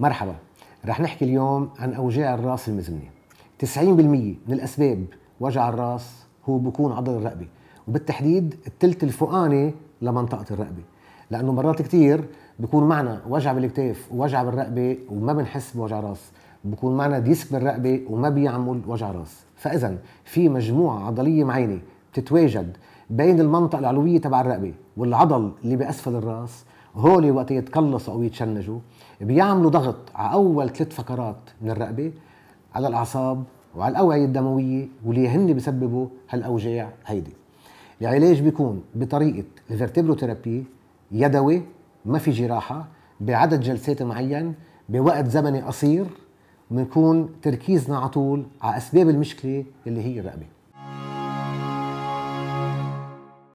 مرحبا رح نحكي اليوم عن أوجاع الراس المزمنة 90% من الأسباب وجع الراس هو بكون عضل الرقبة وبالتحديد الثلث الفوقاني لمنطقة الرقبة لأنه مرات كثير بكون معنا وجع بالكتاف ووجع بالرقبة وما بنحس بوجع راس بكون معنا ديسك بالرقبة وما بيعمل وجع راس فإذا في مجموعة عضلية معينة بتتواجد بين المنطقه العلويه تبع الرقبه والعضل اللي باسفل الراس هول وقت يتقلصوا او يتشنجوا بيعملوا ضغط على اول ثلاث فقرات من الرقبه على الاعصاب وعلى الاوعيه الدمويه واللي هن بسببوا هالاوجاع هيدي العلاج بيكون بطريقه ثيرابي يدوي ما في جراحه بعدد جلسات معين بوقت زمني قصير بنكون تركيزنا على طول على اسباب المشكله اللي هي الرقبه